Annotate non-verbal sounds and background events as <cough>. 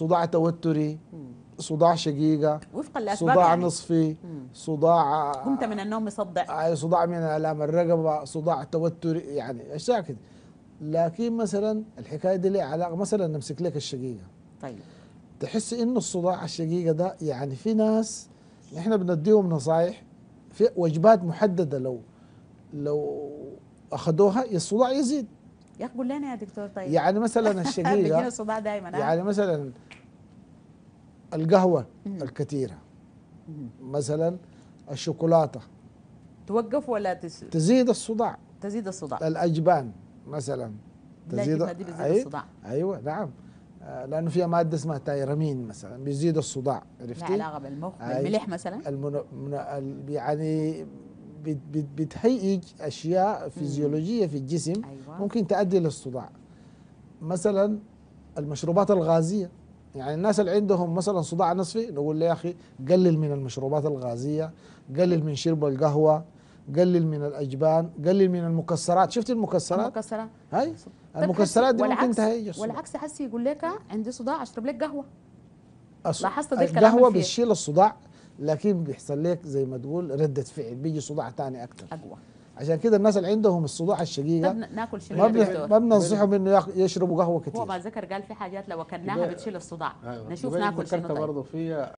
صداع توتري صداع شقيقه وفقا لاسباب صداع يعني. نصفي صداع قمت من النوم مصدع آه، صداع من الام الرقبه صداع توتري يعني اشياء كده لكن مثلا الحكايه دي لها علاقه مثلا نمسك لك الشقيقه طيب تحس انه الصداع الشقيقه ده يعني في ناس نحن بنديهم نصايح في وجبات محدده لو لو اخذوها الصداع يزيد يا قول لنا يا دكتور طيب يعني مثلا <laughs> الشقيقه بيجينا الصداع دائما يعني مثلا القهوه الكثيره مثلا الشوكولاته توقف ولا تس... تزيد الصداع تزيد الصداع الاجبان مثلا تزيد دي بتزيد أي... الصداع ايوه نعم آه، لانه فيها ماده اسمها تايرامين مثلا بيزيد الصداع عرفتي؟ علاقه بالمخ بالملح مثلا المن... من... يعني بتهيئك اشياء فيزيولوجيه في الجسم أيوة. ممكن تؤدي للصداع مثلا المشروبات الغازيه يعني الناس اللي عندهم مثلا صداع نصفي نقول له يا اخي قلل من المشروبات الغازيه قلل من شرب القهوه قلل من الاجبان قلل من المكسرات شفت المكسرات المكسرات هاي المكسرات دي ممكن تهيج والعكس والعكس حسي يقول لك عندي صداع اشرب لك قهوه لاحظت ده الكلام القهوه بتشيل الصداع لكن بيحصل لك زي ما تقول ردة فعل بيجي صداع تاني أكتر أقوى عشان كده الناس اللي عندهم الصداع الشقيقه ناكل ما ما بننصحهم انه يشربوا قهوه كتير هو ما ذكر قال في حاجات لو اكلناها بتشيل الصداع أيوة. نشوف ناكل شنو طيب برضه في